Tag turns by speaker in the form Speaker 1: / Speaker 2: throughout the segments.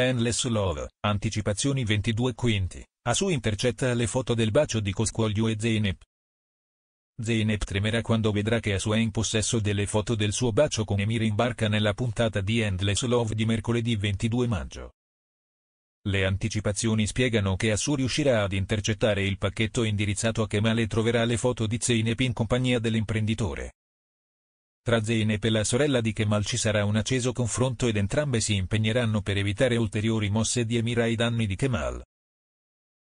Speaker 1: Endless Love, anticipazioni 22 quinti, a su intercetta le foto del bacio di Coscuoglio e Zeynep. Zeynep tremerà quando vedrà che Asu è in possesso delle foto del suo bacio con Emir in barca nella puntata di Endless Love di mercoledì 22 maggio. Le anticipazioni spiegano che Asu riuscirà ad intercettare il pacchetto indirizzato a Kemal e troverà le foto di Zeynep in compagnia dell'imprenditore. Tra Zeynep e la sorella di Kemal ci sarà un acceso confronto ed entrambe si impegneranno per evitare ulteriori mosse di Emir ai danni di Kemal.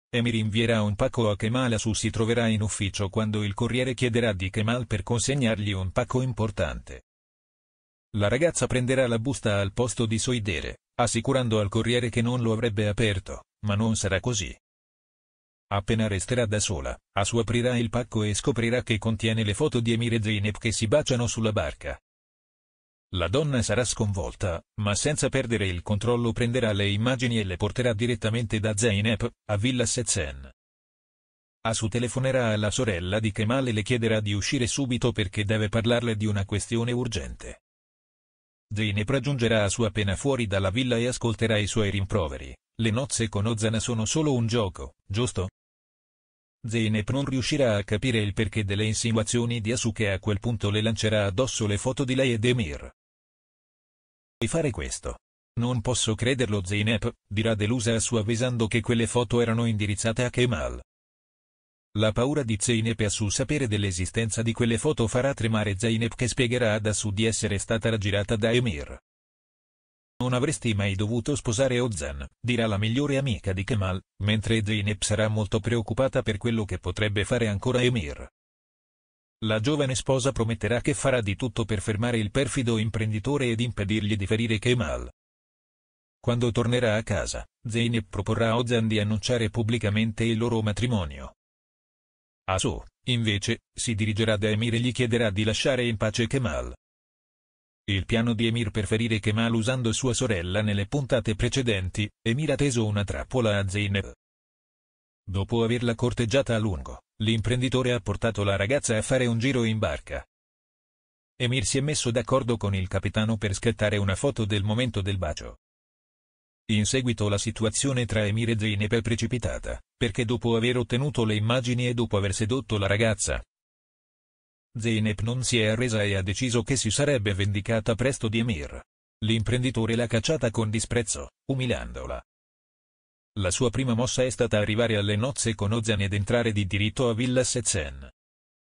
Speaker 1: Emir invierà un pacco a Kemal Asu si troverà in ufficio quando il corriere chiederà di Kemal per consegnargli un pacco importante. La ragazza prenderà la busta al posto di Soidere, assicurando al corriere che non lo avrebbe aperto, ma non sarà così. Appena resterà da sola, Asu aprirà il pacco e scoprirà che contiene le foto di Emir e Zeynep che si baciano sulla barca. La donna sarà sconvolta, ma senza perdere il controllo prenderà le immagini e le porterà direttamente da Zeynep, a Villa Setsen. Asu telefonerà alla sorella di Kemal e le chiederà di uscire subito perché deve parlarle di una questione urgente. Zeynep raggiungerà Asu appena fuori dalla villa e ascolterà i suoi rimproveri. Le nozze con Ozana sono solo un gioco, giusto? Zeynep non riuscirà a capire il perché delle insinuazioni di Asu che a quel punto le lancerà addosso le foto di lei ed Emir. E fare questo. Non posso crederlo Zeynep, dirà delusa Asu avvisando che quelle foto erano indirizzate a Kemal. La paura di Zeynep a su sapere dell'esistenza di quelle foto farà tremare Zeynep che spiegherà ad Asu di essere stata raggirata da Emir. Non avresti mai dovuto sposare Ozan, dirà la migliore amica di Kemal, mentre Zeynep sarà molto preoccupata per quello che potrebbe fare ancora Emir. La giovane sposa prometterà che farà di tutto per fermare il perfido imprenditore ed impedirgli di ferire Kemal. Quando tornerà a casa, Zeynep proporrà a Ozan di annunciare pubblicamente il loro matrimonio. Asu, ah, invece, si dirigerà da Emir e gli chiederà di lasciare in pace Kemal. Il piano di Emir per ferire Kemal usando sua sorella nelle puntate precedenti, Emir ha teso una trappola a Zeynep. Dopo averla corteggiata a lungo, l'imprenditore ha portato la ragazza a fare un giro in barca. Emir si è messo d'accordo con il capitano per scattare una foto del momento del bacio. In seguito la situazione tra Emir e Zeynep è precipitata, perché dopo aver ottenuto le immagini e dopo aver sedotto la ragazza, Zeynep non si è arresa e ha deciso che si sarebbe vendicata presto di Emir. L'imprenditore l'ha cacciata con disprezzo, umiliandola. La sua prima mossa è stata arrivare alle nozze con Ozan ed entrare di diritto a Villa Sezen.